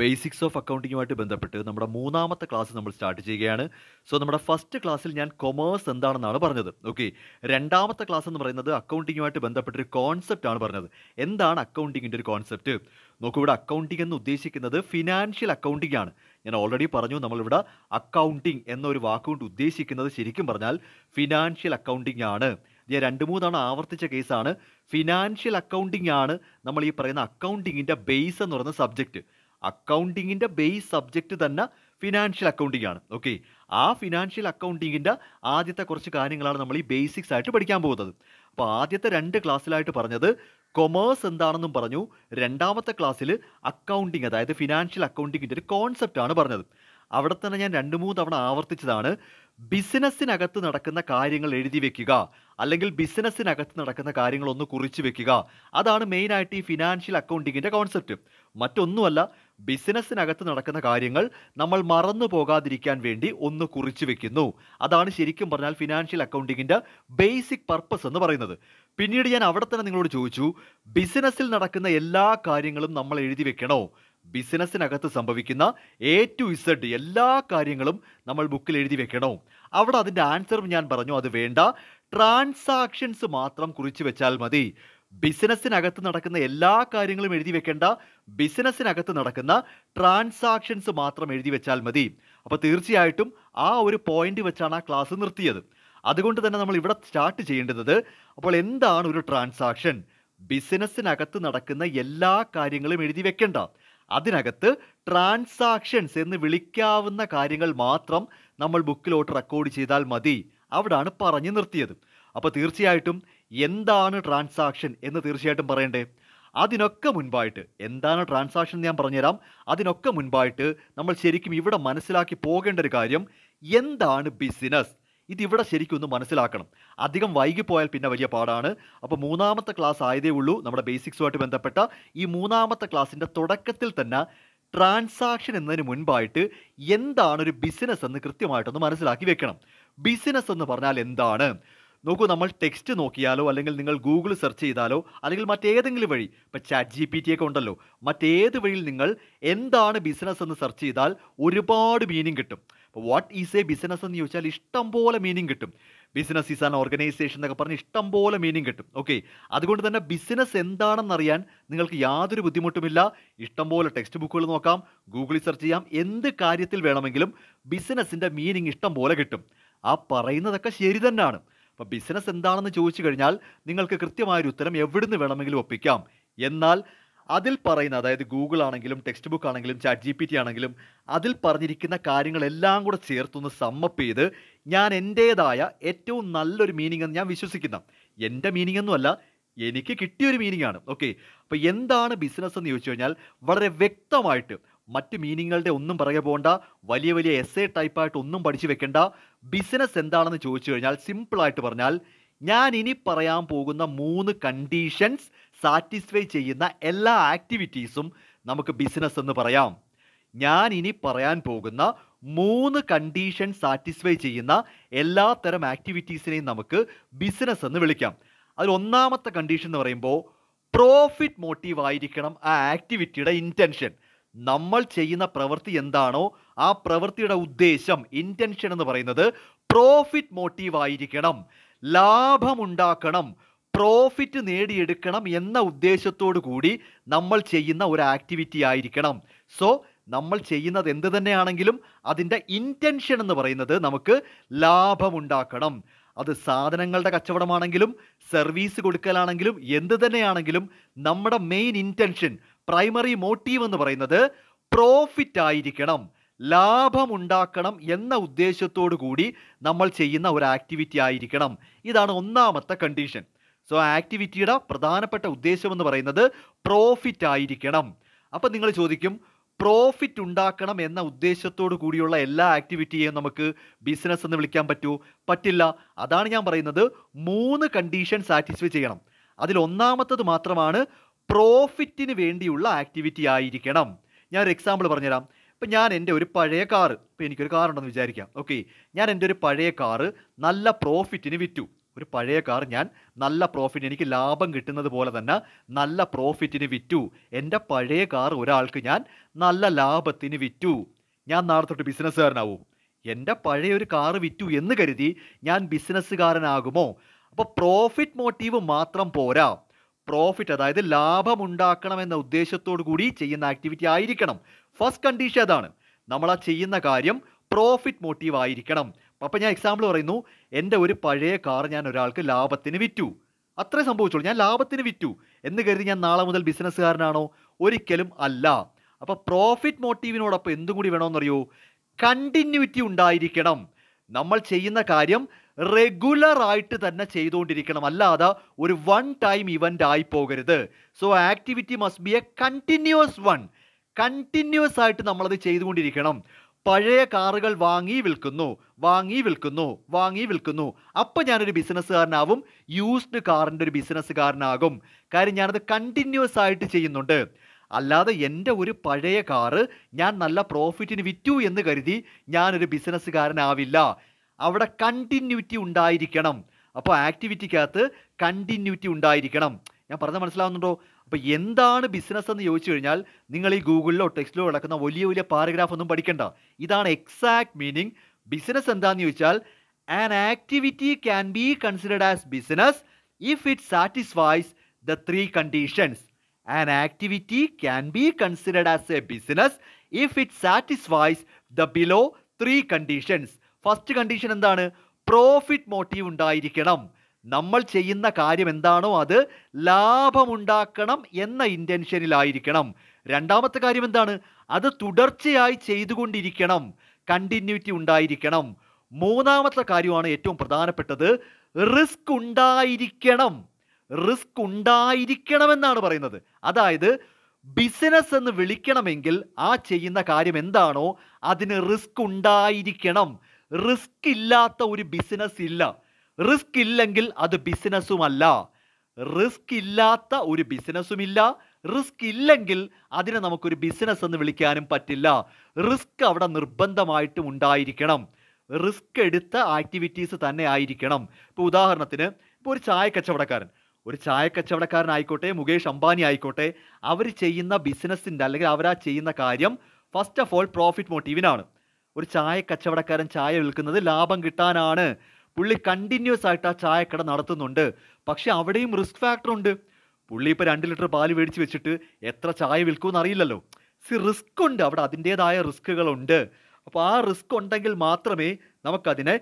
Basics of അക്കൗണ്ടിങ്ങുമായിട്ട് ബന്ധപ്പെട്ട് നമ്മുടെ മൂന്നാമത്തെ ക്ലാസ് നമ്മൾ സ്റ്റാർട്ട് ചെയ്യുകയാണ് സോ നമ്മുടെ ഫസ്റ്റ് ക്ലാസ്സിൽ ഞാൻ കൊമേഴ്സ് എന്താണെന്നാണ് പറഞ്ഞത് ഓക്കെ രണ്ടാമത്തെ ക്ലാസ് എന്ന് പറയുന്നത് അക്കൗണ്ടിങ്ങുമായിട്ട് ബന്ധപ്പെട്ടൊരു കോൺസെപ്റ്റ് ആണ് പറഞ്ഞത് എന്താണ് അക്കൗണ്ടിങ്ങിൻ്റെ ഒരു കോൺസെപ്റ്റ് നോക്കൂ ഇവിടെ അക്കൗണ്ടിങ് എന്ന് ഉദ്ദേശിക്കുന്നത് ഫിനാൻഷ്യൽ അക്കൗണ്ടിംഗ് ആണ് ഞാൻ ഓൾറെഡി പറഞ്ഞു നമ്മളിവിടെ അക്കൗണ്ടിങ് എന്നൊരു വാക്കുകൊണ്ട് ഉദ്ദേശിക്കുന്നത് ശരിക്കും പറഞ്ഞാൽ ഫിനാൻഷ്യൽ അക്കൗണ്ടിങ് ആണ് ഞാൻ രണ്ട് മൂന്നാണ് ആവർത്തിച്ച കേസാണ് ഫിനാൻഷ്യൽ അക്കൗണ്ടിംഗ് ആണ് നമ്മൾ ഈ പറയുന്ന അക്കൗണ്ടിങ്ങിൻ്റെ ബേസ് എന്ന് പറയുന്ന സബ്ജക്റ്റ് അക്കൗണ്ടിങ്ങിൻ്റെ ബേസ് സബ്ജക്റ്റ് തന്നെ ഫിനാൻഷ്യൽ അക്കൗണ്ടിങ് ആണ് ഓക്കെ ആ ഫിനാൻഷ്യൽ അക്കൗണ്ടിങ്ങിൻ്റെ ആദ്യത്തെ കുറച്ച് കാര്യങ്ങളാണ് നമ്മൾ ഈ ബേസിക്സ് ആയിട്ട് പഠിക്കാൻ പോകുന്നത് അപ്പോൾ ആദ്യത്തെ രണ്ട് ക്ലാസ്സിലായിട്ട് പറഞ്ഞത് കൊമേഴ്സ് എന്താണെന്നും പറഞ്ഞു രണ്ടാമത്തെ ക്ലാസ്സിൽ അക്കൗണ്ടിങ് അതായത് ഫിനാൻഷ്യൽ അക്കൗണ്ടിങ്ങിൻ്റെ ഒരു കോൺസെപ്റ്റാണ് പറഞ്ഞത് അവിടെ തന്നെ ഞാൻ രണ്ട് മൂന്ന് തവണ ആവർത്തിച്ചതാണ് ബിസിനസ്സിനകത്ത് നടക്കുന്ന കാര്യങ്ങൾ എഴുതി വെക്കുക അല്ലെങ്കിൽ ബിസിനസ്സിനകത്ത് നടക്കുന്ന കാര്യങ്ങളൊന്ന് ഒന്ന് കുറിച്ച് വെക്കുക അതാണ് മെയിനായിട്ട് ഈ ഫിനാൻഷ്യൽ അക്കൗണ്ടിങ്ങിൻ്റെ കോൺസെപ്റ്റ് മറ്റൊന്നുമല്ല ബിസിനസ്സിനകത്ത് നടക്കുന്ന കാര്യങ്ങൾ നമ്മൾ മറന്നു പോകാതിരിക്കാൻ വേണ്ടി ഒന്ന് കുറിച്ചു വെക്കുന്നു അതാണ് ശരിക്കും പറഞ്ഞാൽ ഫിനാൻഷ്യൽ അക്കൗണ്ടിങ്ങിൻ്റെ ബേസിക് പർപ്പസ് എന്ന് പറയുന്നത് പിന്നീട് ഞാൻ അവിടെ തന്നെ നിങ്ങളോട് ചോദിച്ചു ബിസിനസ്സിൽ നടക്കുന്ന എല്ലാ കാര്യങ്ങളും നമ്മൾ എഴുതി വെക്കണോ ബിസിനസ്സിനകത്ത് സംഭവിക്കുന്ന എ ടു ഇസഡ് എല്ലാ കാര്യങ്ങളും നമ്മൾ ബുക്കിൽ എഴുതി വെക്കണോ അവിടെ അതിൻ്റെ ആൻസറും ഞാൻ പറഞ്ഞു അത് വേണ്ട ട്രാൻസാക്ഷൻസ് മാത്രം കുറിച്ച് വെച്ചാൽ മതി ബിസിനസ്സിനകത്ത് നടക്കുന്ന എല്ലാ കാര്യങ്ങളും എഴുതി വെക്കേണ്ട ബിസിനസ്സിനകത്ത് നടക്കുന്ന ട്രാൻസാക്ഷൻസ് മാത്രം എഴുതി വെച്ചാൽ മതി അപ്പോൾ തീർച്ചയായിട്ടും ആ ഒരു പോയിന്റ് വെച്ചാണ് ആ ക്ലാസ് നിർത്തിയത് അതുകൊണ്ട് തന്നെ നമ്മൾ ഇവിടെ സ്റ്റാർട്ട് ചെയ്യേണ്ടത് അപ്പോൾ എന്താണ് ഒരു ട്രാൻസാക്ഷൻ ബിസിനസ്സിനകത്ത് നടക്കുന്ന എല്ലാ കാര്യങ്ങളും എഴുതി വെക്കേണ്ട അതിനകത്ത് ട്രാൻസാക്ഷൻസ് എന്ന് വിളിക്കാവുന്ന കാര്യങ്ങൾ മാത്രം നമ്മൾ ബുക്കിലോട്ട് റെക്കോർഡ് ചെയ്താൽ മതി അവിടാണ് പറഞ്ഞു നിർത്തിയത് അപ്പോൾ തീർച്ചയായിട്ടും എന്താണ് ട്രാൻസാക്ഷൻ എന്ന് തീർച്ചയായിട്ടും പറയണ്ടേ അതിനൊക്കെ മുൻപായിട്ട് എന്താണ് ട്രാൻസാക്ഷൻ ഞാൻ പറഞ്ഞുതരാം അതിനൊക്കെ മുൻപായിട്ട് നമ്മൾ ശരിക്കും ഇവിടെ മനസ്സിലാക്കി പോകേണ്ട ഒരു കാര്യം എന്താണ് ബിസിനസ് ഇതിവിടെ ശരിക്കും ഒന്ന് മനസ്സിലാക്കണം അധികം വൈകിപ്പോയാൽ പിന്നെ വലിയ പാടാണ് അപ്പോൾ മൂന്നാമത്തെ ക്ലാസ് ആയതേ ഉള്ളൂ നമ്മുടെ ബേസിക്സുമായിട്ട് ബന്ധപ്പെട്ട ഈ മൂന്നാമത്തെ ക്ലാസ്സിൻ്റെ തുടക്കത്തിൽ തന്നെ ട്രാൻസാക്ഷൻ എന്നതിന് മുൻപായിട്ട് എന്താണ് ഒരു ബിസിനസ് എന്ന് കൃത്യമായിട്ടൊന്ന് മനസ്സിലാക്കി വെക്കണം ബിസിനസ് എന്ന് പറഞ്ഞാൽ എന്താണ് നോക്കൂ നമ്മൾ ടെക്സ്റ്റ് നോക്കിയാലോ അല്ലെങ്കിൽ നിങ്ങൾ ഗൂഗിൾ സെർച്ച് ചെയ്താലോ അല്ലെങ്കിൽ മറ്റേതെങ്കിലും വഴി ഇപ്പം ചാറ്റ് ജി പി ടി ഒക്കെ ഉണ്ടല്ലോ മറ്റേത് വഴിയിൽ നിങ്ങൾ എന്താണ് ബിസിനസ് എന്ന് സെർച്ച് ചെയ്താൽ ഒരുപാട് മീനിങ് കിട്ടും അപ്പോൾ വാട്ട് ഈസ് എ ബിസിനസ് എന്ന് ചോദിച്ചാൽ ഇഷ്ടം പോലെ മീനിങ് കിട്ടും ബിസിനസ് ഈസ് ആൻ ഓർഗനൈസേഷൻ എന്നൊക്കെ പറഞ്ഞ് ഇഷ്ടം പോലെ മീനിങ് കിട്ടും ഓക്കെ അതുകൊണ്ട് തന്നെ ബിസിനസ് എന്താണെന്നറിയാൻ നിങ്ങൾക്ക് യാതൊരു ബുദ്ധിമുട്ടുമില്ല ഇഷ്ടം പോലെ ടെക്സ്റ്റ് ബുക്കുകൾ നോക്കാം ഗൂഗിളിൽ സെർച്ച് ചെയ്യാം എന്ത് കാര്യത്തിൽ വേണമെങ്കിലും ബിസിനസ്സിൻ്റെ മീനിങ് ഇഷ്ടം പോലെ കിട്ടും ആ പറയുന്നതൊക്കെ ശരി തന്നെയാണ് അപ്പോൾ ബിസിനസ് എന്താണെന്ന് ചോദിച്ചു കഴിഞ്ഞാൽ നിങ്ങൾക്ക് കൃത്യമായൊരു ഉത്തരം എവിടുന്ന് വേണമെങ്കിലും ഒപ്പിക്കാം എന്നാൽ അതിൽ പറയുന്ന അതായത് ഗൂഗിൾ ആണെങ്കിലും ടെക്സ്റ്റ് ബുക്ക് ആണെങ്കിലും ചാറ്റ് ജി പി ടി ആണെങ്കിലും അതിൽ പറഞ്ഞിരിക്കുന്ന കാര്യങ്ങളെല്ലാം കൂടെ ചേർത്തൊന്ന് സമ്മപ്പ് ചെയ്ത് ഞാൻ എൻ്റേതായ ഏറ്റവും നല്ലൊരു മീനിങ് എന്ന് ഞാൻ വിശ്വസിക്കുന്ന എൻ്റെ മീനിങ് ഒന്നുമല്ല എനിക്ക് കിട്ടിയൊരു മീനിങ് ആണ് ഓക്കെ അപ്പോൾ എന്താണ് ബിസിനസ് എന്ന് ചോദിച്ചു കഴിഞ്ഞാൽ വളരെ വ്യക്തമായിട്ട് മറ്റ് മീനിങ്ങുകളുടെ ഒന്നും പറയുക പോകേണ്ട വലിയ വലിയ എസ് എ ടൈപ്പായിട്ട് ഒന്നും പഠിച്ചു വെക്കേണ്ട ബിസിനസ് എന്താണെന്ന് ചോദിച്ചു കഴിഞ്ഞാൽ സിമ്പിളായിട്ട് പറഞ്ഞാൽ ഞാൻ ഇനി പറയാൻ പോകുന്ന മൂന്ന് കണ്ടീഷൻസ് സാറ്റിസ്ഫൈ ചെയ്യുന്ന എല്ലാ ആക്ടിവിറ്റീസും നമുക്ക് ബിസിനസ് എന്ന് പറയാം ഞാൻ ഇനി പറയാൻ പോകുന്ന മൂന്ന് കണ്ടീഷൻ സാറ്റിസ്ഫൈ ചെയ്യുന്ന എല്ലാ തരം ആക്ടിവിറ്റീസിനെയും നമുക്ക് ബിസിനസ് എന്ന് വിളിക്കാം അതിൽ ഒന്നാമത്തെ കണ്ടീഷൻ എന്ന് പറയുമ്പോൾ പ്രോഫിറ്റ് മോട്ടീവ് ആയിരിക്കണം ആ ആക്ടിവിറ്റിയുടെ ഇൻറ്റൻഷൻ നമ്മൾ ചെയ്യുന്ന പ്രവൃത്തി എന്താണോ ആ പ്രവൃത്തിയുടെ ഉദ്ദേശം ഇൻറ്റൻഷൻ എന്ന് പറയുന്നത് പ്രോഫിറ്റ് മോട്ടീവ് ആയിരിക്കണം ലാഭമുണ്ടാക്കണം പ്രോഫിറ്റ് നേടിയെടുക്കണം എന്ന ഉദ്ദേശത്തോടു കൂടി നമ്മൾ ചെയ്യുന്ന ഒരു ആക്ടിവിറ്റി ആയിരിക്കണം സോ നമ്മൾ ചെയ്യുന്നത് എന്ത് തന്നെയാണെങ്കിലും അതിൻ്റെ ഇൻറ്റൻഷൻ എന്ന് പറയുന്നത് നമുക്ക് ലാഭമുണ്ടാക്കണം അത് സാധനങ്ങളുടെ കച്ചവടമാണെങ്കിലും സർവീസ് കൊടുക്കലാണെങ്കിലും എന്ത് തന്നെയാണെങ്കിലും നമ്മുടെ മെയിൻ ഇൻറ്റൻഷൻ പ്രൈമറി മോട്ടീവ് എന്ന് പറയുന്നത് പ്രോഫിറ്റ് ആയിരിക്കണം ലാഭമുണ്ടാക്കണം എന്ന ഉദ്ദേശത്തോടു കൂടി നമ്മൾ ചെയ്യുന്ന ഒരു ആക്ടിവിറ്റി ആയിരിക്കണം ഇതാണ് ഒന്നാമത്തെ കണ്ടീഷൻ സോ ആക്ടിവിറ്റിയുടെ പ്രധാനപ്പെട്ട ഉദ്ദേശം എന്ന് പറയുന്നത് പ്രോഫിറ്റ് ആയിരിക്കണം അപ്പം നിങ്ങൾ ചോദിക്കും പ്രോഫിറ്റ് ഉണ്ടാക്കണം എന്ന ഉദ്ദേശത്തോടു കൂടിയുള്ള എല്ലാ ആക്ടിവിറ്റിയെയും നമുക്ക് ബിസിനസ് എന്ന് വിളിക്കാൻ പറ്റുമോ പറ്റില്ല അതാണ് ഞാൻ പറയുന്നത് മൂന്ന് കണ്ടീഷൻ സാറ്റിസ്ഫൈ ചെയ്യണം അതിൽ ഒന്നാമത്തത് മാത്രമാണ് പ്രോഫിറ്റിന് വേണ്ടിയുള്ള ആക്ടിവിറ്റി ആയിരിക്കണം ഞാൻ ഒരു എക്സാമ്പിൾ പറഞ്ഞുതരാം ഇപ്പം ഞാൻ എൻ്റെ ഒരു പഴയ കാറ് ഇപ്പം എനിക്കൊരു കാറുണ്ടെന്ന് വിചാരിക്കാം ഓക്കെ ഞാൻ എൻ്റെ ഒരു പഴയ കാറ് നല്ല പ്രോഫിറ്റിന് വിറ്റു ഒരു പഴയ കാർ ഞാൻ നല്ല പ്രോഫിറ്റ് എനിക്ക് ലാഭം കിട്ടുന്നത് പോലെ തന്നെ നല്ല പ്രോഫിറ്റിന് വിറ്റു എൻ്റെ പഴയ കാർ ഒരാൾക്ക് ഞാൻ നല്ല ലാഭത്തിന് വിറ്റു ഞാൻ നാളെ തൊട്ട് ബിസിനസ്സുകാരനാവും എൻ്റെ പഴയ ഒരു കാർ വിറ്റു എന്ന് കരുതി ഞാൻ ബിസിനസ്സുകാരനാകുമോ അപ്പോൾ പ്രോഫിറ്റ് മോട്ടീവ് മാത്രം പോരാ പ്രോഫിറ്റ് അതായത് ലാഭം എന്ന ഉദ്ദേശത്തോടു കൂടി ചെയ്യുന്ന ആക്ടിവിറ്റി ആയിരിക്കണം ഫസ്റ്റ് കണ്ടീഷൻ അതാണ് നമ്മൾ ആ ചെയ്യുന്ന കാര്യം പ്രോഫിറ്റ് മോട്ടീവ് ആയിരിക്കണം അപ്പം ഞാൻ എക്സാമ്പിൾ പറയുന്നു എൻ്റെ ഒരു പഴയ കാർ ഞാൻ ഒരാൾക്ക് ലാഭത്തിന് വിറ്റു അത്രേ സംഭവിച്ചുള്ളൂ ഞാൻ ലാഭത്തിന് വിറ്റു എന്ന് കരുതി ഞാൻ നാളെ മുതൽ ബിസിനസ്സുകാരനാണോ ഒരിക്കലും അല്ല അപ്പോൾ പ്രോഫിറ്റ് മോട്ടീവിനോടൊപ്പം എന്തും കൂടി വേണമെന്നറിയോ കണ്ടിന്യൂറ്റി ഉണ്ടായിരിക്കണം നമ്മൾ ചെയ്യുന്ന കാര്യം റെഗുലർ ആയിട്ട് തന്നെ ചെയ്തുകൊണ്ടിരിക്കണം അല്ലാതെ ഒരു വൺ ടൈം ഇവൻ്റ് ആയി പോകരുത് so activity must be a continuous one continuous ആയിട്ട് നമ്മളത് ചെയ്തുകൊണ്ടിരിക്കണം പഴയ കാറുകൾ വാങ്ങി വിൽക്കുന്നു വാങ്ങി വിൽക്കുന്നു വാങ്ങി വിൽക്കുന്നു അപ്പോൾ ഞാനൊരു ബിസിനസ്സുകാരനാവും യൂസ്ഡ് കാറിൻ്റെ ഒരു ബിസിനസ്സുകാരനാകും കാര്യം ഞാനത് കണ്ടിന്യൂസ് ആയിട്ട് ചെയ്യുന്നുണ്ട് അല്ലാതെ എൻ്റെ ഒരു പഴയ കാറ് ഞാൻ നല്ല പ്രോഫിറ്റിന് വിറ്റു എന്ന് കരുതി ഞാനൊരു ബിസിനസ്സുകാരനാവില്ല അവിടെ കണ്ടിന്യൂറ്റി ഉണ്ടായിരിക്കണം അപ്പോൾ ആക്ടിവിറ്റിക്കകത്ത് കണ്ടിന്യൂറ്റി ഉണ്ടായിരിക്കണം ഞാൻ പറഞ്ഞത് മനസ്സിലാവുന്നുണ്ടോ അപ്പോൾ എന്താണ് ബിസിനസ് എന്ന് ചോദിച്ചു കഴിഞ്ഞാൽ നിങ്ങൾ ഈ ഗൂഗിളിലോ ടെക്സ്റ്റിലോ കിടക്കുന്ന വലിയ വലിയ പാരഗ്രാഫ് ഒന്നും പഠിക്കണ്ട ഇതാണ് എക്സാക്ട് മീനിങ് ബിസിനസ് എന്താണെന്ന് ചോദിച്ചാൽ an activity can be considered as business if it satisfies the three conditions an activity can be considered as a business if it satisfies the below three conditions first condition എന്താണ് profit motive ഉണ്ടായിരിക്കണം നമ്മൾ ചെയ്യുന്ന കാര്യം എന്താണോ അത് ലാഭമുണ്ടാക്കണം എന്ന ഇൻറ്റൻഷനിലായിരിക്കണം രണ്ടാമത്തെ കാര്യം എന്താണ് അത് തുടർച്ചയായി ചെയ്തുകൊണ്ടിരിക്കണം കണ്ടിന്യൂറ്റി ഉണ്ടായിരിക്കണം മൂന്നാമത്തെ കാര്യമാണ് ഏറ്റവും പ്രധാനപ്പെട്ടത് റിസ്ക് ഉണ്ടായിരിക്കണം റിസ്ക് ഉണ്ടായിരിക്കണമെന്നാണ് പറയുന്നത് അതായത് ബിസിനസ് എന്ന് വിളിക്കണമെങ്കിൽ ആ ചെയ്യുന്ന കാര്യം എന്താണോ അതിന് റിസ്ക് ഉണ്ടായിരിക്കണം റിസ്ക് ഇല്ലാത്ത ഒരു ബിസിനസ് ഇല്ല റിസ്ക് ഇല്ലെങ്കിൽ അത് ബിസിനസ്സുമല്ല റിസ്ക് ഇല്ലാത്ത ഒരു ബിസിനസ്സുമില്ല റിസ്ക് ഇല്ലെങ്കിൽ അതിനെ നമുക്കൊരു ബിസിനസ് എന്ന് വിളിക്കാനും പറ്റില്ല റിസ്ക് അവിടെ നിർബന്ധമായിട്ടും ഉണ്ടായിരിക്കണം റിസ്ക് എടുത്ത ആക്ടിവിറ്റീസ് തന്നെ ആയിരിക്കണം ഇപ്പോൾ ഉദാഹരണത്തിന് ഇപ്പോൾ ഒരു ചായ കച്ചവടക്കാരൻ ഒരു ചായ കച്ചവടക്കാരനായിക്കോട്ടെ മുകേഷ് അംബാനി ആയിക്കോട്ടെ അവർ ചെയ്യുന്ന ബിസിനസ്സിൻ്റെ അല്ലെങ്കിൽ അവർ ആ ചെയ്യുന്ന കാര്യം ഫസ്റ്റ് ഓഫ് ഓൾ പ്രോഫിറ്റ് മോട്ടീവിനാണ് ഒരു ചായ കച്ചവടക്കാരൻ ചായ വിൽക്കുന്നത് ലാഭം കിട്ടാനാണ് പുള്ളി കണ്ടിന്യൂസ് ആയിട്ട് ആ ചായക്കട നടത്തുന്നുണ്ട് പക്ഷെ അവിടെയും റിസ്ക് ഫാക്ടർ ഉണ്ട് പുള്ളി ഇപ്പോൾ രണ്ട് ലിറ്റർ പാല് മേടിച്ച് വെച്ചിട്ട് എത്ര ചായ വിൽക്കുമെന്ന് അറിയില്ലല്ലോ സി റിസ്ക് ഉണ്ട് അവിടെ അതിൻ്റേതായ റിസ്ക്കുകളുണ്ട് അപ്പോൾ ആ റിസ്ക് ഉണ്ടെങ്കിൽ മാത്രമേ നമുക്കതിനെ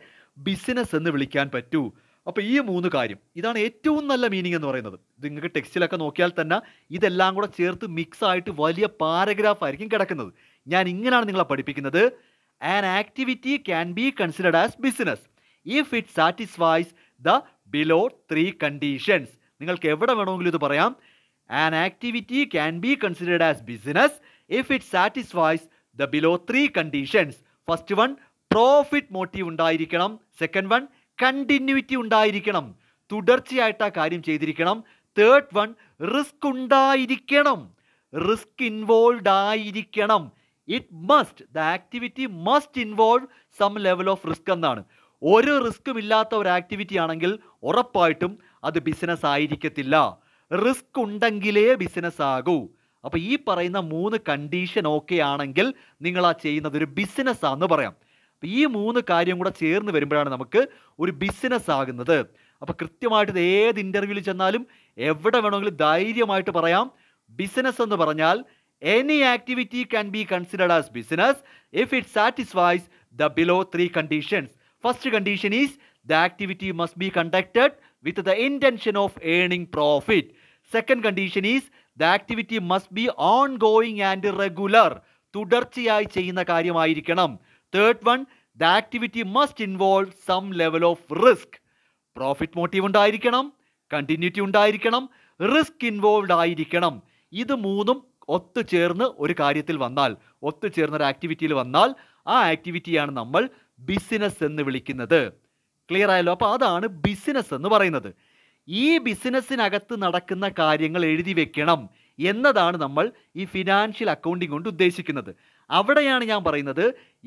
ബിസിനസ് എന്ന് വിളിക്കാൻ പറ്റൂ അപ്പോൾ ഈ മൂന്ന് കാര്യം ഇതാണ് ഏറ്റവും നല്ല മീനിങ് എന്ന് പറയുന്നത് ഇത് നിങ്ങൾക്ക് ടെക്സ്റ്റിലൊക്കെ നോക്കിയാൽ തന്നെ ഇതെല്ലാം കൂടെ ചേർത്ത് മിക്സ് ആയിട്ട് വലിയ പാരഗ്രാഫ് ആയിരിക്കും കിടക്കുന്നത് ഞാൻ ഇങ്ങനെയാണ് നിങ്ങളെ പഠിപ്പിക്കുന്നത് an activity can be considered as business if it satisfies the below three conditions നിങ്ങൾക്ക് എവിടെ വേണമെങ്കിലും ഇത് പറയാം an activity can be considered as business if it satisfies the below three conditions first one profit motive ഉണ്ടായിരിക്കണം second one continuity ഉണ്ടായിരിക്കണം തുടർച്ചയായിട്ട് ആ കാര്യം ചെയ്തിരിക്കണം തേർഡ് വൺ റിസ്ക് ഉണ്ടായിരിക്കണം റിസ്ക് ഇൻവോൾവ് ആയിരിക്കണം it must the activity must involve some level of risk എന്നാണ് ഒരു റിസ്ക്കും ഇല്ലാത്ത ഒരു ആക്ടിവിറ്റി ആണെങ്കിൽ ഉറപ്പായിട്ടും അത് ബിസിനസ് ആയിരിക്കത്തില്ല റിസ്ക് ഉണ്ടെങ്കിലേ ബിസിനസ് ആകൂ അപ്പോൾ ഈ പറയുന്ന മൂന്ന് കണ്ടീഷൻ ഓക്കെ ആണെങ്കിൽ നിങ്ങൾ ആ ചെയ്യുന്നത് ഒരു ബിസിനസ് ആണെന്ന് പറയാം അപ്പോൾ ഈ മൂന്ന് കാര്യം കൂടെ ചേർന്ന് വരുമ്പോഴാണ് നമുക്ക് ഒരു ബിസിനസ് ആകുന്നത് അപ്പോൾ കൃത്യമായിട്ട് ഏത് ഇൻ്റർവ്യൂവിൽ ചെന്നാലും എവിടെ വേണമെങ്കിലും ധൈര്യമായിട്ട് പറയാം ബിസിനസ് എന്ന് പറഞ്ഞാൽ Any activity can be considered as business if it satisfies the below three conditions. First condition is the activity must be conducted with the intention of earning profit. Second condition is the activity must be ongoing and regular. Third one, the activity must involve some level of risk. Profit motive, risk profit Continuity, ഉണ്ടായിരിക്കണം continuity Risk involved, involve ആയിരിക്കണം ഇത് ഒത്തുചേർന്ന് ഒരു കാര്യത്തിൽ വന്നാൽ ഒത്തുചേർന്ന ഒരു ആക്ടിവിറ്റിയിൽ വന്നാൽ ആ ആക്ടിവിറ്റിയാണ് നമ്മൾ ബിസിനസ് എന്ന് വിളിക്കുന്നത് ക്ലിയർ ആയല്ലോ അപ്പോൾ അതാണ് ബിസിനസ് എന്ന് പറയുന്നത് ഈ ബിസിനസ്സിനകത്ത് നടക്കുന്ന കാര്യങ്ങൾ എഴുതി വെക്കണം എന്നതാണ് നമ്മൾ ഈ ഫിനാൻഷ്യൽ അക്കൗണ്ടിങ് കൊണ്ട് ഉദ്ദേശിക്കുന്നത് അവിടെയാണ് ഞാൻ പറയുന്നത്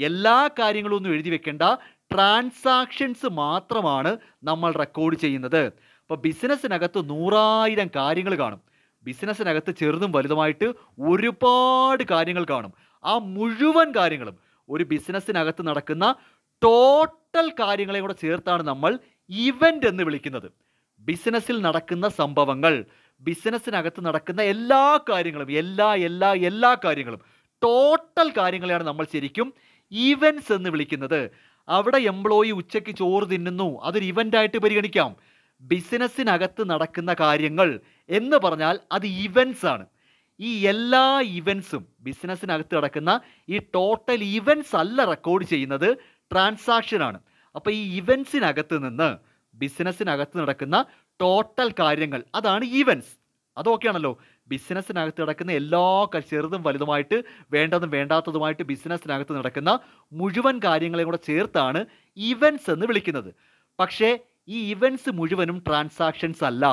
എല്ലാ കാര്യങ്ങളും ഒന്നും എഴുതി വെക്കേണ്ട ട്രാൻസാക്ഷൻസ് മാത്രമാണ് നമ്മൾ റെക്കോർഡ് ചെയ്യുന്നത് അപ്പോൾ ബിസിനസ്സിനകത്ത് നൂറായിരം കാര്യങ്ങൾ കാണും ബിസിനസ്സിനകത്ത് ചെറുതും വലുതുമായിട്ട് ഒരുപാട് കാര്യങ്ങൾ കാണും ആ മുഴുവൻ കാര്യങ്ങളും ഒരു ബിസിനസ്സിനകത്ത് നടക്കുന്ന ടോട്ടൽ കാര്യങ്ങളെയും കൂടെ ചേർത്താണ് നമ്മൾ ഇവൻ്റ് എന്ന് വിളിക്കുന്നത് ബിസിനസ്സിൽ നടക്കുന്ന സംഭവങ്ങൾ ബിസിനസ്സിനകത്ത് നടക്കുന്ന എല്ലാ കാര്യങ്ങളും എല്ലാ എല്ലാ എല്ലാ കാര്യങ്ങളും ടോട്ടൽ കാര്യങ്ങളെയാണ് നമ്മൾ ശരിക്കും ഇവൻസ് എന്ന് വിളിക്കുന്നത് അവിടെ എംപ്ലോയി ഉച്ചയ്ക്ക് ചോറ് തിന്നുന്നു അതൊരു ഇവൻ്റായിട്ട് പരിഗണിക്കാം ബിസിനസ്സിനകത്ത് നടക്കുന്ന കാര്യങ്ങൾ എന്ന് പറഞ്ഞാൽ അത് ഇവൻസ് ആണ് ഈ എല്ലാ ഇവൻസും ബിസിനസ്സിനകത്ത് നടക്കുന്ന ഈ ടോട്ടൽ ഇവൻസ് അല്ല റെക്കോർഡ് ചെയ്യുന്നത് ട്രാൻസാക്ഷൻ ആണ് അപ്പോൾ ഈ ഇവൻസിനകത്ത് നിന്ന് ബിസിനസ്സിനകത്ത് നടക്കുന്ന ടോട്ടൽ കാര്യങ്ങൾ അതാണ് ഇവൻസ് അതൊക്കെയാണല്ലോ ബിസിനസ്സിനകത്ത് നടക്കുന്ന എല്ലാ ചെറുതും വലുതുമായിട്ട് വേണ്ടതും വേണ്ടാത്തതുമായിട്ട് ബിസിനസ്സിനകത്ത് നടക്കുന്ന മുഴുവൻ കാര്യങ്ങളെയും കൂടെ ചേർത്താണ് ഇവൻസ് എന്ന് വിളിക്കുന്നത് പക്ഷേ ഈ ഇവൻസ് മുഴുവനും ട്രാൻസാക്ഷൻസ് അല്ല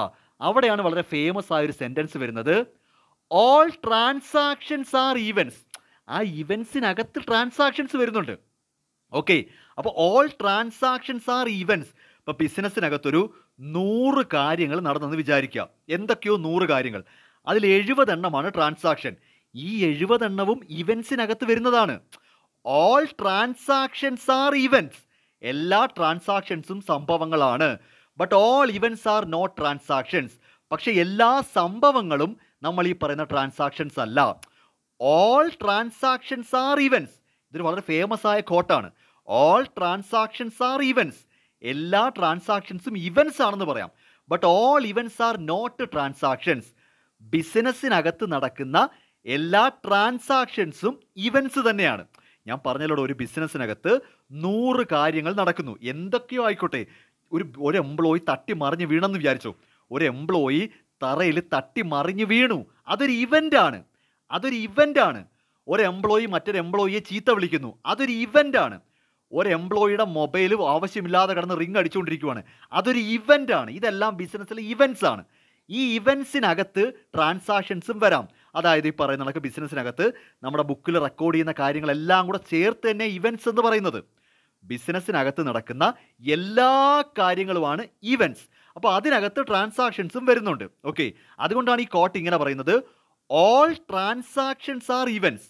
അവിടെയാണ് വളരെ ഫേമസ് ആയ ഒരു സെന്റൻസ് വരുന്നത് ഓൾ ട്രാൻസാക്ഷൻസ് ആർ ഇവൻസ് ആ ഇവൻസിനകത്ത് ട്രാൻസാക്ഷൻസ് വരുന്നുണ്ട് ഓക്കെ അപ്പോൾ ഓൾ ട്രാൻസാക്ഷൻസ് ആർ ഇവൻസ് ഇപ്പോൾ ബിസിനസ്സിനകത്തൊരു നൂറ് കാര്യങ്ങൾ നടന്നെന്ന് വിചാരിക്കുക എന്തൊക്കെയോ നൂറ് കാര്യങ്ങൾ അതിൽ എഴുപതെണ്ണമാണ് ട്രാൻസാക്ഷൻ ഈ എഴുപതെണ്ണവും ഇവൻസിനകത്ത് വരുന്നതാണ് ഓൾ ട്രാൻസാക്ഷൻസ് ആർ ഇവൻസ് എല്ലാ ട്രാൻസാക്ഷൻസും സംഭവങ്ങളാണ് but all events are not transactions പക്ഷേ എല്ലാ സംഭവങ്ങളും നമ്മൾ ഈ പറയുന്ന ട്രാൻസാക്ഷൻസ് അല്ല ഓൾ ട്രാൻസാക്ഷൻസ് ആർ ഇവൻസ് ഇതൊരു വളരെ ഫേമസ് ആയ കോട്ടാണ് ഓൾ ട്രാൻസാക്ഷൻസ് ആർ ഇവൻസ് എല്ലാ ട്രാൻസാക്ഷൻസും ഇവൻസ് ആണെന്ന് പറയാം but all events are not transactions ബിസിനസ്സിനകത്ത് നടക്കുന്ന എല്ലാ ട്രാൻസാക്ഷൻസും ഇവൻസ് തന്നെയാണ് ഞാൻ പറഞ്ഞല്ലോ ഒരു ബിസിനസ്സിനകത്ത് നൂറ് കാര്യങ്ങൾ നടക്കുന്നു എന്തൊക്കെയോ ആയിക്കോട്ടെ ഒരു ഒരു എംപ്ലോയി തട്ടി മറിഞ്ഞ് വീണെന്ന് വിചാരിച്ചു ഒരു എംപ്ലോയി തറയിൽ തട്ടി മറിഞ്ഞ് വീണു അതൊരു ആണ് അതൊരു ആണ് ഒരു എംപ്ലോയി മറ്റൊരു എംപ്ലോയിയെ ചീത്ത വിളിക്കുന്നു അതൊരു ആണ് ഒരു എംപ്ലോയിയുടെ മൊബൈൽ ആവശ്യമില്ലാതെ കിടന്ന് റിങ് അടിച്ചുകൊണ്ടിരിക്കുവാണ് അതൊരു ആണ് ഇതെല്ലാം ബിസിനസ്സിലെ ഇവൻസ് ആണ് ഈ ഇവൻസിനകത്ത് ട്രാൻസാക്ഷൻസും വരാം അതായത് ഈ പറയുന്ന കണക്ക് ബിസിനസ്സിനകത്ത് നമ്മുടെ ബുക്കിൽ റെക്കോർഡ് ചെയ്യുന്ന കാര്യങ്ങളെല്ലാം കൂടെ ചേർത്ത് തന്നെ ഇവൻറ്റ്സ് എന്ന് പറയുന്നത് ബിസിനസ്സിനകത്ത് നടക്കുന്ന എല്ലാ കാര്യങ്ങളുമാണ് ഇവൻറ്റ്സ് അപ്പോൾ അതിനകത്ത് ട്രാൻസാക്ഷൻസും വരുന്നുണ്ട് ഓക്കെ അതുകൊണ്ടാണ് ഈ കോട്ട് ഇങ്ങനെ പറയുന്നത് ഓൾ ട്രാൻസാക്ഷൻസ് ആർ ഇവൻറ്റ്സ്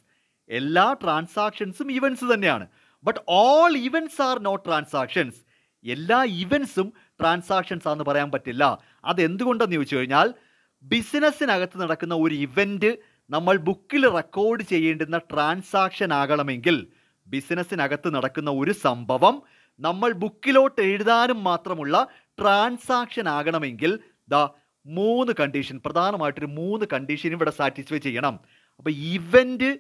എല്ലാ ട്രാൻസാക്ഷൻസും ഇവൻറ്റ്സ് തന്നെയാണ് but all events are not transactions എല്ലാ ഇവൻസും ട്രാൻസാക്ഷൻസ് ആണെന്ന് പറയാൻ പറ്റില്ല അതെന്തുകൊണ്ടെന്ന് ചോദിച്ചു കഴിഞ്ഞാൽ ബിസിനസ്സിനകത്ത് നടക്കുന്ന ഒരു ഇവൻറ്റ് നമ്മൾ ബുക്കിൽ റെക്കോർഡ് ചെയ്യേണ്ടുന്ന ട്രാൻസാക്ഷൻ ആകണമെങ്കിൽ ബിസിനസ്സിനകത്ത് നടക്കുന്ന ഒരു സംഭവം നമ്മൾ ബുക്കിലോട്ട് എഴുതാനും മാത്രമുള്ള ട്രാൻസാക്ഷൻ ആകണമെങ്കിൽ ദ മൂന്ന് കണ്ടീഷൻ പ്രധാനമായിട്ടൊരു മൂന്ന് കണ്ടീഷൻ ഇവിടെ സാറ്റിസ്ഫൈ ചെയ്യണം അപ്പോൾ ഇവൻറ്റ്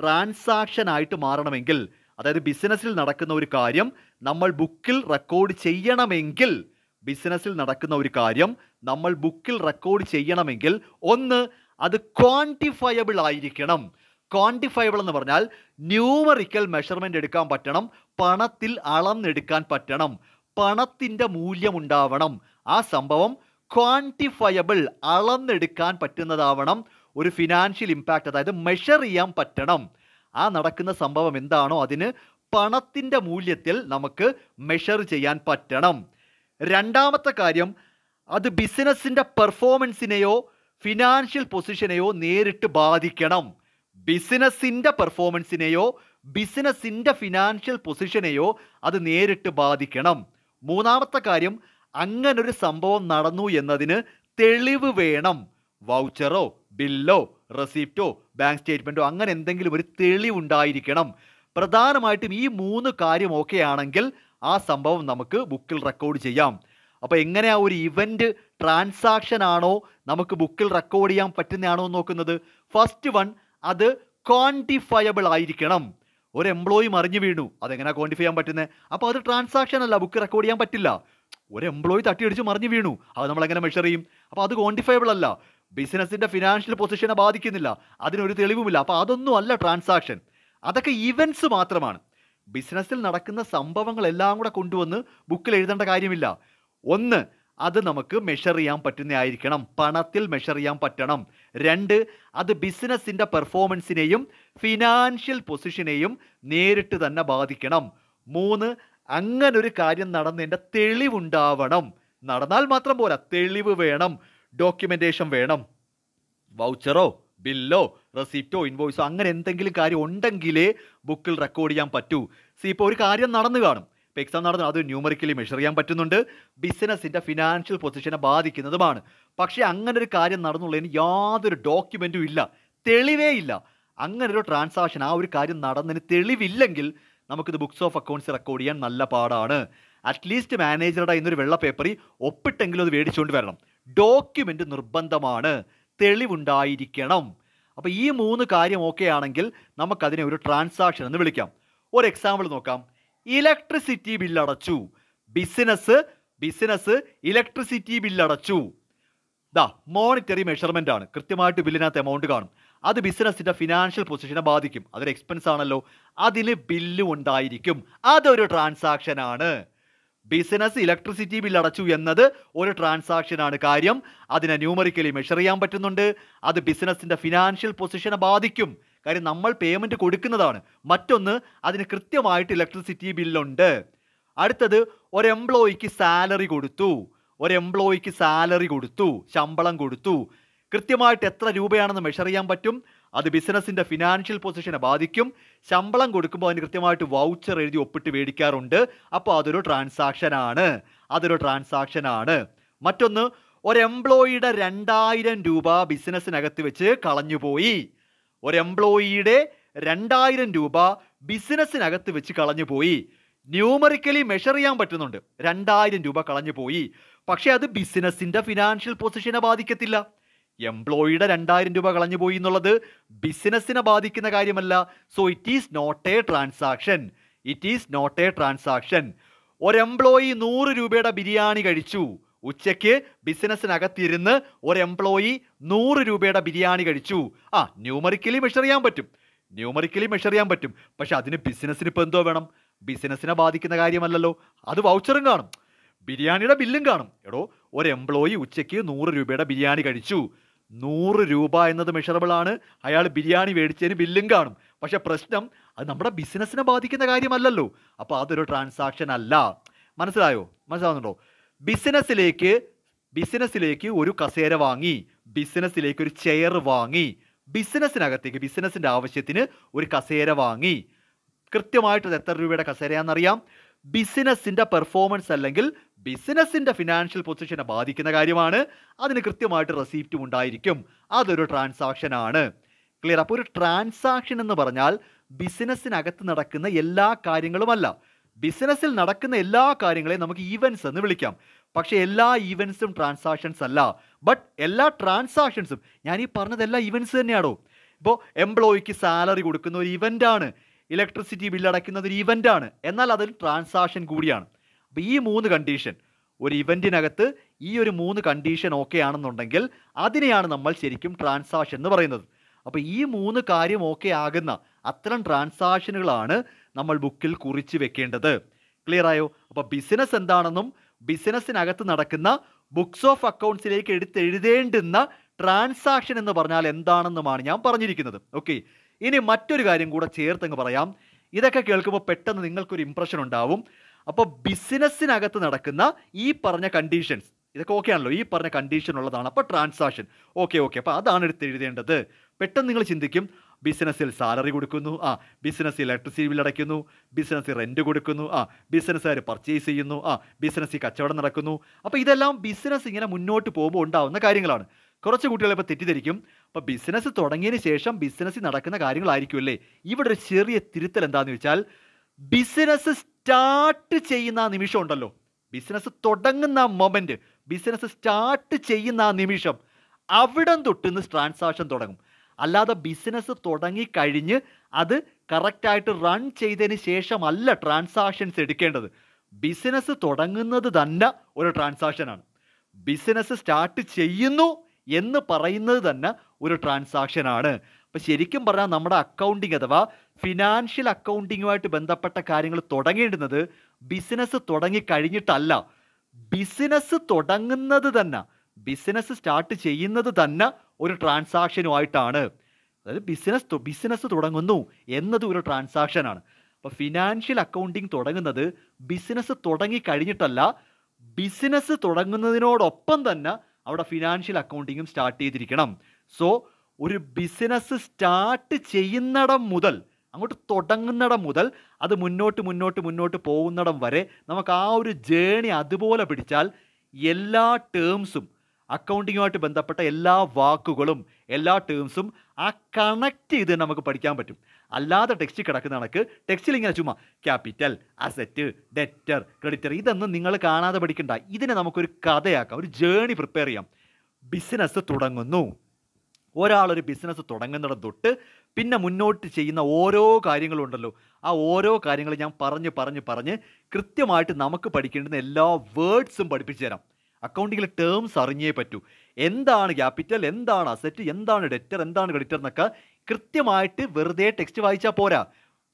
ട്രാൻസാക്ഷൻ ആയിട്ട് മാറണമെങ്കിൽ അതായത് ബിസിനസ്സിൽ നടക്കുന്ന ഒരു കാര്യം നമ്മൾ ബുക്കിൽ റെക്കോർഡ് ചെയ്യണമെങ്കിൽ ബിസിനസ്സിൽ നടക്കുന്ന ഒരു കാര്യം നമ്മൾ ബുക്കിൽ റെക്കോർഡ് ചെയ്യണമെങ്കിൽ ഒന്ന് അത് ക്വാണ്ടിഫയബിൾ ആയിരിക്കണം ക്വാണ്ടിഫയബിൾ എന്ന് പറഞ്ഞാൽ ന്യൂമറിക്കൽ മെഷർമെൻ്റ് എടുക്കാൻ പറ്റണം പണത്തിൽ അളന്നെടുക്കാൻ പറ്റണം പണത്തിൻ്റെ മൂല്യമുണ്ടാവണം ആ സംഭവം ക്വാണ്ടിഫയബിൾ അളന്നെടുക്കാൻ പറ്റുന്നതാവണം ഒരു ഫിനാൻഷ്യൽ ഇമ്പാക്റ്റ് അതായത് മെഷർ ചെയ്യാൻ പറ്റണം ആ നടക്കുന്ന സംഭവം എന്താണോ അതിന് പണത്തിൻ്റെ മൂല്യത്തിൽ നമുക്ക് മെഷർ ചെയ്യാൻ പറ്റണം രണ്ടാമത്തെ കാര്യം അത് ബിസിനസിൻ്റെ പെർഫോമൻസിനെയോ ഫിനാൻഷ്യൽ പൊസിഷനെയോ നേരിട്ട് ബാധിക്കണം ബിസിനസിൻ്റെ പെർഫോമൻസിനെയോ ബിസിനസിൻ്റെ ഫിനാൻഷ്യൽ പൊസിഷനെയോ അത് നേരിട്ട് ബാധിക്കണം മൂന്നാമത്തെ കാര്യം അങ്ങനൊരു സംഭവം നടന്നു എന്നതിന് തെളിവ് വേണം വൗച്ചറോ ബില്ലോ റെസിപ്റ്റോ ബാങ്ക് സ്റ്റേറ്റ്മെൻറ്റോ അങ്ങനെ എന്തെങ്കിലും ഒരു തെളിവുണ്ടായിരിക്കണം പ്രധാനമായിട്ടും ഈ മൂന്ന് കാര്യമൊക്കെ ആണെങ്കിൽ ആ സംഭവം നമുക്ക് ബുക്കിൽ റെക്കോർഡ് ചെയ്യാം അപ്പോൾ എങ്ങനെ ആ ഒരു ഇവൻറ്റ് ട്രാൻസാക്ഷൻ ആണോ നമുക്ക് ബുക്കിൽ റെക്കോർഡ് ചെയ്യാൻ പറ്റുന്നതാണോ എന്ന് നോക്കുന്നത് ഫസ്റ്റ് വൺ അത് ക്വാണ്ടിഫയബിൾ ആയിരിക്കണം ഒരു എംപ്ലോയി മറിഞ്ഞു വീണു അതെങ്ങനെ ക്വാണ്ടിഫൈ ചെയ്യാൻ പറ്റുന്നത് അപ്പോൾ അത് ട്രാൻസാക്ഷൻ അല്ല ബുക്ക് റെക്കോർഡ് ചെയ്യാൻ പറ്റില്ല ഒരു എംപ്ലോയി തട്ടിയടിച്ച് മറിഞ്ഞു വീണു അത് നമ്മളെങ്ങനെ മെഷർ ചെയ്യും അപ്പോൾ അത് ക്വാണ്ടിഫയബിൾ അല്ല ബിസിനസ്സിൻ്റെ ഫിനാൻഷ്യൽ പൊസിഷനെ ബാധിക്കുന്നില്ല അതിനൊരു തെളിവുമില്ല അപ്പോൾ അതൊന്നും അല്ല ട്രാൻസാക്ഷൻ അതൊക്കെ ഇവൻറ്റ്സ് മാത്രമാണ് ബിസിനസ്സിൽ നടക്കുന്ന സംഭവങ്ങളെല്ലാം കൂടെ കൊണ്ടുവന്ന് ബുക്കിൽ എഴുതേണ്ട കാര്യമില്ല ഒന്ന് അത് നമുക്ക് മെഷർ ചെയ്യാൻ പറ്റുന്നതായിരിക്കണം പണത്തിൽ മെഷർ ചെയ്യാൻ പറ്റണം രണ്ട് അത് ബിസിനസിൻ്റെ പെർഫോമൻസിനെയും ഫിനാൻഷ്യൽ പൊസിഷനെയും നേരിട്ട് തന്നെ ബാധിക്കണം മൂന്ന് അങ്ങനൊരു കാര്യം നടന്നതിൻ്റെ തെളിവുണ്ടാവണം നടന്നാൽ മാത്രം പോരാ തെളിവ് വേണം ഡോക്യുമെൻറ്റേഷൻ വേണം വൗച്ചറോ ബില്ലോ റെസിപ്റ്റോ ഇൻവോയ്സോ അങ്ങനെ എന്തെങ്കിലും കാര്യം ഉണ്ടെങ്കിലേ ബുക്കിൽ റെക്കോർഡ് ചെയ്യാൻ പറ്റൂ സി ഇപ്പോൾ ഒരു കാര്യം നടന്നു കാണും ഇപ്പോൾ എക്സാം നടന്നത് അത് ന്യൂമറിക്കലി മെഷർ ചെയ്യാൻ പറ്റുന്നുണ്ട് ബിസിനസ്സിൻ്റെ ഫിനാൻഷ്യൽ പൊസിഷനെ ബാധിക്കുന്നതുമാണ് പക്ഷേ അങ്ങനെ ഒരു കാര്യം നടന്നുള്ളതിന് യാതൊരു ഡോക്യുമെൻറ്റും ഇല്ല തെളിവേ ഇല്ല അങ്ങനെ ഒരു ട്രാൻസാക്ഷൻ ആ ഒരു കാര്യം നടന്നതിന് തെളിവില്ലെങ്കിൽ നമുക്കിത് ബുക്സ് ഓഫ് അക്കൗണ്ട്സ് റെക്കോർഡ് ചെയ്യാൻ നല്ല പാടാണ് അറ്റ്ലീസ്റ്റ് മാനേജറുടെ ഇന്നൊരു വെള്ള പേപ്പറിൽ ഒപ്പിട്ടെങ്കിലും അത് മേടിച്ചുകൊണ്ട് വരണം ഡോക്യുമെൻ്റ് നിർബന്ധമാണ് തെളിവുണ്ടായിരിക്കണം അപ്പോൾ ഈ മൂന്ന് കാര്യം ഓക്കെ ആണെങ്കിൽ നമുക്കതിനെ ഒരു ട്രാൻസാക്ഷൻ എന്ന് വിളിക്കാം ഒരു എക്സാമ്പിൾ നോക്കാം ഇലക്ട്രിസിറ്റി ബില്ലടച്ചു ബിസിനസ് ബിസിനസ് ഇലക്ട്രിസിറ്റി ബില്ലടച്ചു ദാ മോണിറ്ററി മെഷർമെൻ്റ് ആണ് കൃത്യമായിട്ട് ബില്ലിനകത്ത് എമൗണ്ട് കാണും അത് ബിസിനസ്സിൻ്റെ ഫിനാൻഷ്യൽ പൊസിഷനെ ബാധിക്കും അതൊരു എക്സ്പെൻസ് ആണല്ലോ അതിന് ബില്ലും ഉണ്ടായിരിക്കും അതൊരു ട്രാൻസാക്ഷൻ ആണ് ബിസിനസ് ഇലക്ട്രിസിറ്റി ബിൽ അടച്ചു എന്നത് ഒരു ട്രാൻസാക്ഷൻ ആണ് കാര്യം അതിനെ ന്യൂമറിക്കലി മെഷർ ചെയ്യാൻ പറ്റുന്നുണ്ട് അത് ബിസിനസ്സിൻ്റെ ഫിനാൻഷ്യൽ പൊസിഷനെ ബാധിക്കും കാര്യം നമ്മൾ പേയ്മെൻറ്റ് കൊടുക്കുന്നതാണ് മറ്റൊന്ന് അതിന് കൃത്യമായിട്ട് ഇലക്ട്രിസിറ്റി ബില്ലുണ്ട് അടുത്തത് ഒരു എംപ്ലോയിക്ക് സാലറി കൊടുത്തു ഒരു എംപ്ലോയിക്ക് സാലറി കൊടുത്തു ശമ്പളം കൊടുത്തു കൃത്യമായിട്ട് എത്ര രൂപയാണെന്ന് മെഷർ ചെയ്യാൻ പറ്റും അത് ബിസിനസ്സിൻ്റെ ഫിനാൻഷ്യൽ പൊസിഷനെ ബാധിക്കും ശമ്പളം കൊടുക്കുമ്പോൾ അതിന് കൃത്യമായിട്ട് വൗച്ചർ എഴുതി ഒപ്പിട്ട് മേടിക്കാറുണ്ട് അപ്പോൾ അതൊരു ട്രാൻസാക്ഷനാണ് അതൊരു ട്രാൻസാക്ഷനാണ് മറ്റൊന്ന് ഒരു എംപ്ലോയിയുടെ രണ്ടായിരം രൂപ ബിസിനസ്സിനകത്ത് വെച്ച് കളഞ്ഞുപോയി ഒരു എംപ്ലോയിയുടെ രണ്ടായിരം രൂപ ബിസിനസ്സിനകത്ത് വെച്ച് കളഞ്ഞു പോയി ന്യൂമറിക്കലി മെഷർ ചെയ്യാൻ പറ്റുന്നുണ്ട് രണ്ടായിരം രൂപ കളഞ്ഞു പോയി പക്ഷേ അത് ബിസിനസ്സിൻ്റെ ഫിനാൻഷ്യൽ പൊസിഷനെ ബാധിക്കത്തില്ല എംപ്ലോയിയുടെ രണ്ടായിരം രൂപ കളഞ്ഞു പോയി എന്നുള്ളത് ബിസിനസ്സിനെ ബാധിക്കുന്ന കാര്യമല്ല so it is not a transaction it is not a transaction ഒരു എംപ്ലോയി നൂറ് രൂപയുടെ ബിരിയാണി കഴിച്ചു ഉച്ചയ്ക്ക് ബിസിനസ്സിനകത്തിരുന്ന് ഒരു എംപ്ലോയി നൂറ് രൂപയുടെ ബിരിയാണി കഴിച്ചു ആ ന്യൂമറിക്കലി മെഷർ ചെയ്യാൻ പറ്റും ന്യൂമറിക്കലി മെഷർ ചെയ്യാൻ പറ്റും പക്ഷെ അതിന് ബിസിനസ്സിന് ഇപ്പോൾ എന്തോ വേണം ബിസിനസ്സിനെ ബാധിക്കുന്ന കാര്യമല്ലല്ലോ അത് വൗച്ചറും കാണും ബിരിയാണിയുടെ ബില്ലും കാണും എടോ ഒരു എംപ്ലോയി ഉച്ചയ്ക്ക് നൂറ് രൂപയുടെ ബിരിയാണി കഴിച്ചു നൂറ് രൂപ എന്നത് മെഷറബിളാണ് അയാൾ ബിരിയാണി മേടിച്ചതിന് ബില്ലും കാണും പക്ഷെ പ്രശ്നം അത് നമ്മുടെ ബിസിനസ്സിനെ ബാധിക്കുന്ന കാര്യമല്ലല്ലോ അപ്പോൾ അതൊരു ട്രാൻസാക്ഷൻ അല്ല മനസ്സിലായോ മനസ്സിലാവുന്നുണ്ടോ ബിസിനസ്സിലേക്ക് ബിസിനസ്സിലേക്ക് ഒരു കസേര വാങ്ങി ബിസിനസ്സിലേക്ക് ഒരു ചെയർ വാങ്ങി ബിസിനസ്സിനകത്തേക്ക് ബിസിനസ്സിൻ്റെ ആവശ്യത്തിന് ഒരു കസേര വാങ്ങി കൃത്യമായിട്ട് എത്ര രൂപയുടെ കസേരയാണെന്നറിയാം ബിസിനസ്സിൻ്റെ പെർഫോമൻസ് അല്ലെങ്കിൽ ബിസിനസ്സിൻ്റെ ഫിനാൻഷ്യൽ പൊസിഷനെ ബാധിക്കുന്ന കാര്യമാണ് അതിന് കൃത്യമായിട്ട് റെസീപ്റ്റും ഉണ്ടായിരിക്കും അതൊരു ട്രാൻസാക്ഷൻ ആണ് ക്ലിയർ അപ്പോൾ ഒരു ട്രാൻസാക്ഷൻ എന്ന് പറഞ്ഞാൽ ബിസിനസ്സിനകത്ത് നടക്കുന്ന എല്ലാ കാര്യങ്ങളുമല്ല ബിസിനസ്സിൽ നടക്കുന്ന എല്ലാ കാര്യങ്ങളെയും നമുക്ക് ഈവൻസ് എന്ന് വിളിക്കാം പക്ഷേ എല്ലാ ഈവൻസും ട്രാൻസാക്ഷൻസ് അല്ല ബട്ട് എല്ലാ ട്രാൻസാക്ഷൻസും ഞാൻ ഈ പറഞ്ഞതെല്ലാം ഈവൻസ് തന്നെയാണോ ഇപ്പോൾ എംപ്ലോയിക്ക് സാലറി കൊടുക്കുന്ന ഒരു ആണ് ഇലക്ട്രിസിറ്റി ബില്ല് അടയ്ക്കുന്ന ഒരു ആണ് എന്നാൽ അതൊരു ട്രാൻസാക്ഷൻ കൂടിയാണ് അപ്പോൾ ഈ മൂന്ന് കണ്ടീഷൻ ഒരു ഇവൻറ്റിനകത്ത് ഈ ഒരു മൂന്ന് കണ്ടീഷൻ ഓക്കെ ആണെന്നുണ്ടെങ്കിൽ അതിനെയാണ് നമ്മൾ ശരിക്കും ട്രാൻസാക്ഷൻ എന്ന് പറയുന്നത് അപ്പോൾ ഈ മൂന്ന് കാര്യം ഓക്കെ ആകുന്ന അത്തരം ട്രാൻസാക്ഷനുകളാണ് നമ്മൾ ബുക്കിൽ കുറിച്ച് വെക്കേണ്ടത് ക്ലിയർ ആയോ അപ്പോൾ ബിസിനസ് എന്താണെന്നും ബിസിനസ്സിനകത്ത് നടക്കുന്ന ബുക്സ് ഓഫ് അക്കൗണ്ട്സിലേക്ക് എടുത്തെഴുതേണ്ടുന്ന ട്രാൻസാക്ഷൻ എന്ന് പറഞ്ഞാൽ എന്താണെന്നുമാണ് ഞാൻ പറഞ്ഞിരിക്കുന്നത് ഓക്കെ ഇനി മറ്റൊരു കാര്യം കൂടെ ചേർത്തങ്ങ് പറയാം ഇതൊക്കെ കേൾക്കുമ്പോൾ പെട്ടെന്ന് നിങ്ങൾക്കൊരു ഇമ്പ്രഷൻ ഉണ്ടാവും അപ്പോൾ ബിസിനസ്സിനകത്ത് നടക്കുന്ന ഈ പറഞ്ഞ കണ്ടീഷൻസ് ഇതൊക്കെ ഓക്കെ ആണല്ലോ ഈ പറഞ്ഞ കണ്ടീഷൻ ഉള്ളതാണ് അപ്പോൾ ട്രാൻസാക്ഷൻ ഓക്കെ ഓക്കെ അപ്പോൾ അതാണ് എടുത്ത് എഴുതേണ്ടത് പെട്ടെന്ന് നിങ്ങൾ ചിന്തിക്കും ബിസിനസ്സിൽ സാലറി കൊടുക്കുന്നു ആ ബിസിനസ്സിൽ ഇലക്ട്രിസിറ്റി ബിൽ അടയ്ക്കുന്നു ബിസിനസ്സിൽ റെൻറ്റ് കൊടുക്കുന്നു ആ ബിസിനസ്സുകാർ പർച്ചേസ് ചെയ്യുന്നു ആ ബിസിനസ്സിൽ കച്ചവടം നടക്കുന്നു അപ്പോൾ ഇതെല്ലാം ബിസിനസ് ഇങ്ങനെ മുന്നോട്ട് പോകുമ്പോൾ ഉണ്ടാവുന്ന കാര്യങ്ങളാണ് കുറച്ച് കുട്ടികൾ ഇപ്പോൾ തെറ്റിദ്ധരിക്കും അപ്പോൾ ബിസിനസ് തുടങ്ങിയതിന് ശേഷം ബിസിനസ്സിൽ നടക്കുന്ന കാര്യങ്ങളായിരിക്കും അല്ലേ ഇവിടെ ഒരു ചെറിയ തിരുത്തൽ എന്താണെന്ന് വെച്ചാൽ ബിസിനസ് സ്റ്റാർട്ട് ചെയ്യുന്ന ആ നിമിഷം ഉണ്ടല്ലോ ബിസിനസ് തുടങ്ങുന്ന മൊമെൻറ്റ് ബിസിനസ് സ്റ്റാർട്ട് ചെയ്യുന്ന ആ നിമിഷം അവിടം തൊട്ട് ട്രാൻസാക്ഷൻ തുടങ്ങും അല്ലാതെ ബിസിനസ് തുടങ്ങിക്കഴിഞ്ഞ് അത് കറക്റ്റായിട്ട് റൺ ചെയ്തതിന് ശേഷമല്ല ട്രാൻസാക്ഷൻസ് എടുക്കേണ്ടത് ബിസിനസ് തുടങ്ങുന്നത് തന്നെ ഒരു ട്രാൻസാക്ഷനാണ് ബിസിനസ് സ്റ്റാർട്ട് ചെയ്യുന്നു എന്ന് പറയുന്നത് തന്നെ ഒരു ട്രാൻസാക്ഷനാണ് അപ്പോൾ ശരിക്കും പറഞ്ഞാൽ നമ്മുടെ അക്കൗണ്ടിങ് അഥവാ ഫിനാൻഷ്യൽ അക്കൗണ്ടിങ്ങുമായിട്ട് ബന്ധപ്പെട്ട കാര്യങ്ങൾ തുടങ്ങേണ്ടുന്നത് ബിസിനസ് തുടങ്ങി കഴിഞ്ഞിട്ടല്ല ബിസിനസ് തുടങ്ങുന്നത് തന്നെ ബിസിനസ് സ്റ്റാർട്ട് ചെയ്യുന്നത് തന്നെ ഒരു ട്രാൻസാക്ഷനുമായിട്ടാണ് അതായത് ബിസിനസ് ബിസിനസ് തുടങ്ങുന്നു എന്നത് ഒരു ട്രാൻസാക്ഷനാണ് അപ്പോൾ ഫിനാൻഷ്യൽ അക്കൗണ്ടിങ് തുടങ്ങുന്നത് ബിസിനസ് തുടങ്ങി കഴിഞ്ഞിട്ടല്ല ബിസിനസ് തുടങ്ങുന്നതിനോടൊപ്പം തന്നെ അവിടെ ഫിനാൻഷ്യൽ അക്കൗണ്ടിങ്ങും സ്റ്റാർട്ട് ചെയ്തിരിക്കണം സോ ഒരു ബിസിനസ് സ്റ്റാർട്ട് ചെയ്യുന്നിടം മുതൽ അങ്ങോട്ട് തുടങ്ങുന്നിടം മുതൽ അത് മുന്നോട്ട് മുന്നോട്ട് മുന്നോട്ട് പോകുന്നിടം വരെ നമുക്ക് ആ ഒരു ജേണി അതുപോലെ പിടിച്ചാൽ എല്ലാ ടേംസും അക്കൗണ്ടിങ്ങുമായിട്ട് ബന്ധപ്പെട്ട എല്ലാ വാക്കുകളും എല്ലാ ടേംസും ആ കണക്ട് ചെയ്ത് നമുക്ക് പഠിക്കാൻ പറ്റും അല്ലാതെ ടെക്സ്റ്റ് കിടക്കുന്ന കണക്ക് ടെക്സ്റ്റിൽ ഇങ്ങനെ ചുമ്മാ ക്യാപിറ്റൽ അസറ്റ് ഡെറ്റർ ക്രെഡിറ്റർ ഇതൊന്നും നിങ്ങൾ കാണാതെ പഠിക്കണ്ട ഇതിനെ നമുക്കൊരു കഥയാക്കാം ഒരു ജേണി പ്രിപ്പയർ ചെയ്യാം ബിസിനസ് തുടങ്ങുന്നു ഒരാളൊരു ബിസിനസ് തുടങ്ങുന്നിടം തൊട്ട് പിന്നെ മുന്നോട്ട് ചെയ്യുന്ന ഓരോ കാര്യങ്ങളും ഉണ്ടല്ലോ ആ ഓരോ കാര്യങ്ങളും ഞാൻ പറഞ്ഞ് പറഞ്ഞ് പറഞ്ഞ് കൃത്യമായിട്ട് നമുക്ക് പഠിക്കേണ്ടുന്ന എല്ലാ വേർഡ്സും പഠിപ്പിച്ചു തരാം അക്കൗണ്ടിങ്ങിലെ ടേംസ് അറിഞ്ഞേ പറ്റൂ എന്താണ് ക്യാപിറ്റൽ എന്താണ് അസറ്റ് എന്താണ് ഡെറ്റർ എന്താണ് ക്രെഡിറ്റർ എന്നൊക്കെ കൃത്യമായിട്ട് വെറുതെ ടെക്സ്റ്റ് വായിച്ചാൽ പോരാ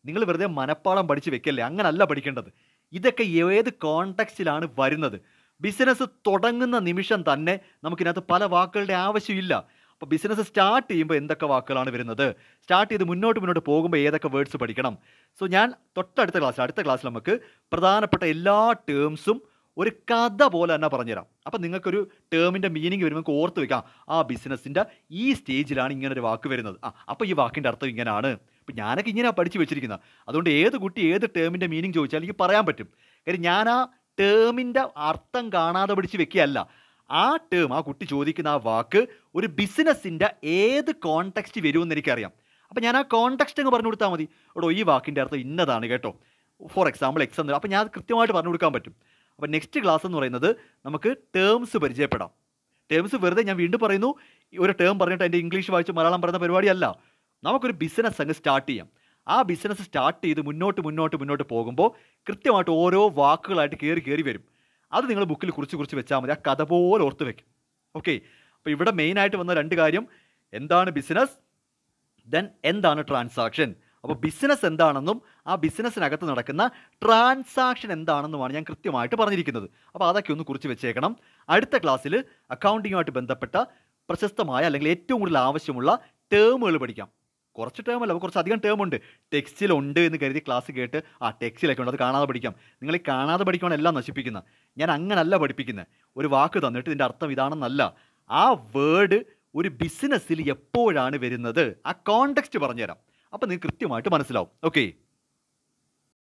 നിങ്ങൾ വെറുതെ മനപ്പാളം പഠിച്ച് വെക്കല്ലേ അങ്ങനല്ല പഠിക്കേണ്ടത് ഇതൊക്കെ ഏത് കോണ്ടക്സ്റ്റിലാണ് വരുന്നത് ബിസിനസ് തുടങ്ങുന്ന നിമിഷം തന്നെ നമുക്കിനകത്ത് പല വാക്കുകളുടെ ആവശ്യമില്ല അപ്പോൾ ബിസിനസ് സ്റ്റാർട്ട് ചെയ്യുമ്പോൾ എന്തൊക്കെ വാക്കുകളാണ് വരുന്നത് സ്റ്റാർട്ട് ചെയ്ത് മുന്നോട്ട് മുന്നോട്ട് പോകുമ്പോൾ ഏതൊക്കെ വേർഡ്സ് പഠിക്കണം സോ ഞാൻ തൊട്ടടുത്ത ക്ലാസ്സിൽ അടുത്ത ക്ലാസ്സിൽ നമുക്ക് പ്രധാനപ്പെട്ട എല്ലാ ടേംസും ഒരു കഥ പോലെ തന്നെ പറഞ്ഞുതരാം അപ്പം നിങ്ങൾക്കൊരു ടേമിൻ്റെ മീനിങ് വരുമ്പോൾ നിങ്ങൾക്ക് ഓർത്ത് വെക്കാം ആ ബിസിനസ്സിൻ്റെ ഈ സ്റ്റേജിലാണ് ഇങ്ങനെ ഒരു വാക്ക് വരുന്നത് ആ അപ്പോൾ ഈ വാക്കിൻ്റെ അർത്ഥം ഇങ്ങനെയാണ് ഇപ്പം ഞാനൊക്കെ ഇങ്ങനെയാണ് പഠിച്ചു വെച്ചിരിക്കുന്നത് അതുകൊണ്ട് ഏത് കുട്ടി ഏത് ടേമിൻ്റെ മീനിങ് ചോദിച്ചാൽ എനിക്ക് പറയാൻ പറ്റും കാര്യം ഞാൻ ആ ടേമിൻ്റെ അർത്ഥം കാണാതെ പഠിച്ച് വെക്കുകയല്ല ആ ടേം ആ കുട്ടി ചോദിക്കുന്ന ആ വാക്ക് ഒരു ബിസിനസ്സിൻ്റെ ഏത് കോണ്ടെക്സ്റ്റ് വരുമെന്ന് എനിക്കറിയാം അപ്പോൾ ഞാൻ ആ കോണ്ടെക്സ്റ്റ് അങ്ങ് പറഞ്ഞു കൊടുത്താൽ മതി എടോ ഈ വാക്കിൻ്റെ അർത്ഥം ഇന്നതാണ് കേട്ടോ ഫോർ എക്സാമ്പിൾ എക്സ് എന്ന് അപ്പോൾ ഞാൻ കൃത്യമായിട്ട് പറഞ്ഞു കൊടുക്കാൻ പറ്റും അപ്പം നെക്സ്റ്റ് ക്ലാസ് എന്ന് പറയുന്നത് നമുക്ക് ടേംസ് പരിചയപ്പെടാം ടേംസ് വെറുതെ ഞാൻ വീണ്ടും പറയുന്നു ഒരു ടേം പറഞ്ഞിട്ട് എൻ്റെ ഇംഗ്ലീഷ് വായിച്ച് മലയാളം പറയുന്ന പരിപാടിയല്ല നമുക്കൊരു ബിസിനസ് അങ്ങ് സ്റ്റാർട്ട് ചെയ്യാം ആ ബിസിനസ് സ്റ്റാർട്ട് ചെയ്ത് മുന്നോട്ട് മുന്നോട്ട് മുന്നോട്ട് പോകുമ്പോൾ കൃത്യമായിട്ട് ഓരോ വാക്കുകളായിട്ട് കയറി കയറി വരും അത് നിങ്ങൾ ബുക്കിൽ കുറിച്ച് കുറിച്ച് വെച്ചാൽ മതി ആ കഥ പോലെ ഓർത്ത് വെക്കും ഓക്കെ അപ്പോൾ ഇവിടെ മെയിനായിട്ട് വന്ന രണ്ട് കാര്യം എന്താണ് ബിസിനസ് ദെൻ എന്താണ് ട്രാൻസാക്ഷൻ അപ്പോൾ ബിസിനസ് എന്താണെന്നും ആ ബിസിനസ്സിനകത്ത് നടക്കുന്ന ട്രാൻസാക്ഷൻ എന്താണെന്നുമാണ് ഞാൻ കൃത്യമായിട്ട് പറഞ്ഞിരിക്കുന്നത് അപ്പോൾ അതൊക്കെ ഒന്ന് കുറിച്ച് വെച്ചേക്കണം അടുത്ത ക്ലാസ്സിൽ അക്കൗണ്ടിങ്ങുമായിട്ട് ബന്ധപ്പെട്ട പ്രശസ്തമായ അല്ലെങ്കിൽ ഏറ്റവും കൂടുതൽ ആവശ്യമുള്ള ടേമുകൾ പഠിക്കാം കുറച്ച് ടേം അല്ല കുറച്ച് അധികം ടേം ഉണ്ട് ടെക്സ്റ്റിൽ ഉണ്ട് എന്ന് കരുതി ക്ലാസ് കേട്ട് ആ ടെക്സ്റ്റിലൊക്കെ ഉണ്ട് അത് കാണാതെ പഠിക്കാം നിങ്ങൾ ഈ കാണാതെ പഠിക്കുകയാണ് എല്ലാം നശിപ്പിക്കുന്നത് ഞാൻ അങ്ങനല്ല പഠിപ്പിക്കുന്നത് ഒരു വാക്ക് തന്നിട്ട് ഇതിൻ്റെ അർത്ഥം ഇതാണെന്നല്ല ആ വേർഡ് ഒരു ബിസിനസ്സിൽ എപ്പോഴാണ് വരുന്നത് ആ കോണ്ടെക്സ്റ്റ് പറഞ്ഞുതരാം അപ്പോൾ നിങ്ങൾക്ക് കൃത്യമായിട്ട് മനസ്സിലാവും ഓക്കെ